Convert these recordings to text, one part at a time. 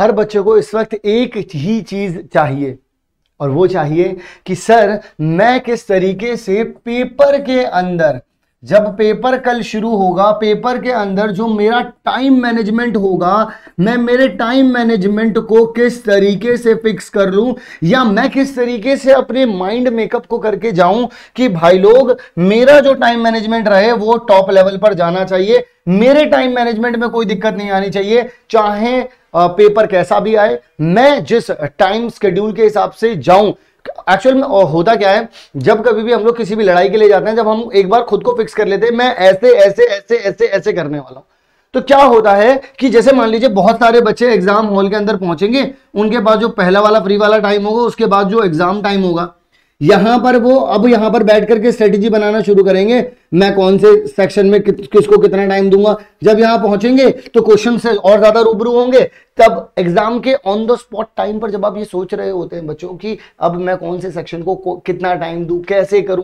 हर बच्चे को इस वक्त एक ही चीज़ चाहिए और वो चाहिए कि सर मैं किस तरीके से पेपर के अंदर जब पेपर कल शुरू होगा पेपर के अंदर जो मेरा टाइम मैनेजमेंट होगा मैं मेरे टाइम मैनेजमेंट को किस तरीके से फिक्स कर लूं या मैं किस तरीके से अपने माइंड मेकअप को करके जाऊं कि भाई लोग मेरा जो टाइम मैनेजमेंट रहे वो टॉप लेवल पर जाना चाहिए मेरे टाइम मैनेजमेंट में कोई दिक्कत नहीं आनी चाहिए चाहे पेपर कैसा भी आए मैं जिस टाइम स्केड्यूल के हिसाब से जाऊं एक्चुअल में होता क्या है जब कभी भी हम लोग किसी भी लड़ाई के लिए जाते हैं जब हम एक बार खुद को फिक्स कर लेते हैं मैं ऐसे ऐसे ऐसे ऐसे ऐसे करने वाला हूं तो क्या होता है कि जैसे मान लीजिए बहुत सारे बच्चे एग्जाम हॉल के अंदर पहुंचेंगे उनके पास जो पहला वाला फ्री वाला टाइम होगा उसके बाद जो एग्जाम टाइम होगा यहां पर वो अब यहां पर बैठ करके स्ट्रेटेजी बनाना शुरू करेंगे मैं कौन से सेक्शन में कि, किसको कितना टाइम दूंगा जब यहां पहुंचेंगे तो क्वेश्चन से और ज्यादा रूबरू होंगे तब एग्जाम के ऑन द स्पॉट टाइम पर जब आप ये सोच रहे होते हैं बच्चों की अब मैं कौन से सेक्शन को, को कितना टाइम दू कैसे करूं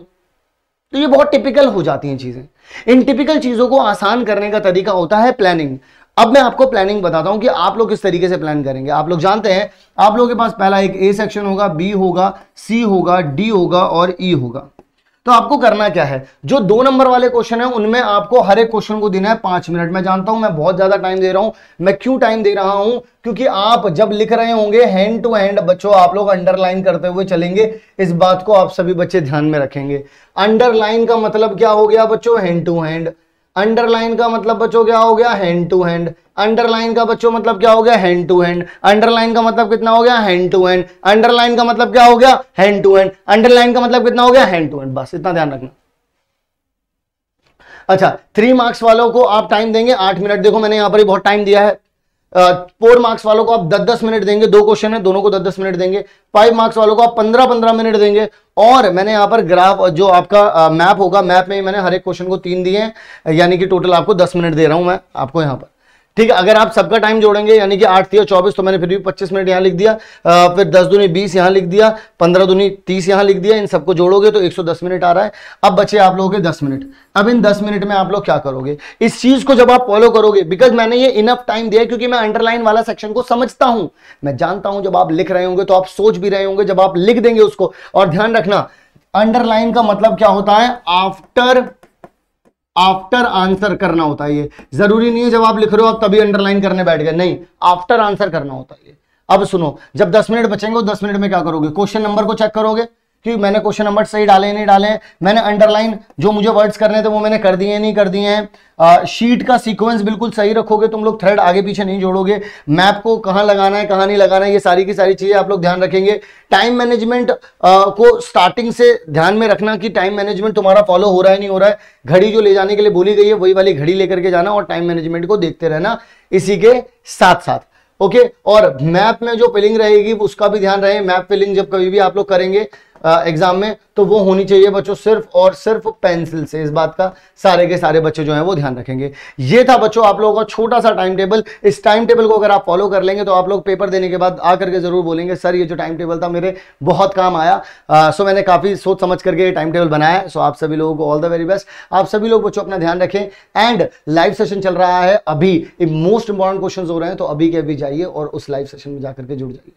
तो ये बहुत टिपिकल हो जाती हैं चीजें इन टिपिकल चीजों को आसान करने का तरीका होता है प्लानिंग अब मैं आपको प्लानिंग बताता हूं कि आप लोग किस तरीके से प्लान करेंगे आप लोग जानते हैं आप लोगों के पास पहला एक ए सेक्शन होगा बी होगा सी होगा डी होगा और ई e होगा तो आपको करना क्या है जो दो नंबर वाले क्वेश्चन है उनमें आपको हर एक क्वेश्चन को देना है पांच मिनट में जानता हूं मैं बहुत ज्यादा टाइम दे रहा हूं मैं क्यों टाइम दे रहा हूं क्योंकि आप जब लिख रहे होंगे हैंड टू हैंड बच्चों आप लोग अंडरलाइन करते हुए चलेंगे इस बात को आप सभी बच्चे ध्यान में रखेंगे अंडरलाइन का मतलब क्या हो गया बच्चों हैंड टू हैंड अंडरलाइन का मतलब बच्चों क्या हो गया हैंड टू हैंड अंडरलाइन का बच्चों मतलब क्या हो गया हैंड टू हैंड अंडरलाइन का मतलब कितना हो गया हैंड टू हैंड अंडरलाइन का मतलब क्या हो गया हैंड टू हैंड अंडरलाइन का मतलब कितना हो गया हैंड टू हैंड बस इतना ध्यान रखना अच्छा थ्री मार्क्स वालों को आप टाइम देंगे आठ मिनट देखो मैंने यहां पर बहुत टाइम दिया है फोर मार्क्स वालों को आप दस दस मिनट देंगे दो क्वेश्चन है दोनों को दस दस मिनट देंगे फाइव मार्क्स वालों को आप पंद्रह पंद्रह मिनट देंगे और मैंने यहाँ पर ग्राफ जो आपका मैप होगा मैप में मैंने हर एक क्वेश्चन को तीन दिए हैं यानी कि टोटल आपको दस मिनट दे रहा हूँ मैं आपको यहाँ पर ठीक है अगर आप सबका टाइम जोड़ेंगे यानी कि आठ या चौबीस तो मैंने फिर भी पच्चीस मिनट यहाँ लिख दिया फिर दस दूनी बीस यहाँ लिख दिया पंद्रह दुनी तीस यहाँ लिख दिया इन सबको जोड़ोगे तो एक सौ दस मिनट आ रहा है अब बचे आप लोगों के दस मिनट अब इन दस मिनट में आप लोग क्या करोगे इस चीज को जब आप फॉलो करोगे बिकॉज मैंने ये इनफ टाइम दिया क्योंकि मैं अंडरलाइन वाला सेक्शन को समझता हूं मैं जानता हूं जब आप लिख रहे होंगे तो आप सोच भी रहे होंगे जब आप लिख देंगे उसको और ध्यान रखना अंडरलाइन का मतलब क्या होता है आफ्टर आफ्टर आंसर करना होता है ये जरूरी नहीं है जब आप लिख रहे हो आप तभी अंडरलाइन करने बैठ गए नहीं आफ्टर आंसर करना होता है अब सुनो जब 10 मिनट बचेंगे 10 मिनट में क्या करोगे क्वेश्चन नंबर को चेक करोगे कि मैंने क्वेश्चन नंबर सही डाले नहीं डाले मैंने अंडरलाइन जो मुझे वर्ड्स करने थे वो मैंने कर दिए नहीं कर दिए हैं शीट का सीक्वेंस बिल्कुल सही रखोगे तुम लोग थ्रेड आगे पीछे नहीं जोड़ोगे मैप को कहाँ लगाना है कहाँ नहीं लगाना है ये सारी की सारी चीज़ें आप लोग ध्यान रखेंगे टाइम मैनेजमेंट को स्टार्टिंग से ध्यान में रखना कि टाइम मैनेजमेंट तुम्हारा फॉलो हो रहा है नहीं हो रहा है घड़ी जो ले जाने के लिए बोली गई है वही वाली घड़ी लेकर के जाना और टाइम मैनेजमेंट को देखते रहना इसी के साथ साथ ओके और मैप में जो फिलिंग रहेगी उसका भी ध्यान रहे मैप फिलिंग जब कभी भी आप लोग करेंगे एग्जाम में तो वो होनी चाहिए बच्चों सिर्फ और सिर्फ पेंसिल से इस बात का सारे के सारे बच्चे जो हैं वो ध्यान रखेंगे ये था बच्चों आप लोगों का छोटा सा टाइम टेबल इस टाइम टेबल को अगर आप फॉलो कर लेंगे तो आप लोग पेपर देने के बाद आकर के जरूर बोलेंगे सर ये जो टाइम टेबल था मेरे बहुत काम आया आ, सो मैंने काफ़ी सोच समझ करके टाइम टेबल बनाया है सो आप सभी लोगों को ऑल द वेरी बेस्ट आप सभी लोग बच्चों अपना ध्यान रखें एंड लाइव सेशन चल रहा है अभी मोस्ट इंपॉर्टेंट क्वेश्चन हो रहे हैं तो अभी के अभी जाइए और उस लाइव सेशन में जाकर के जुड़ जाइए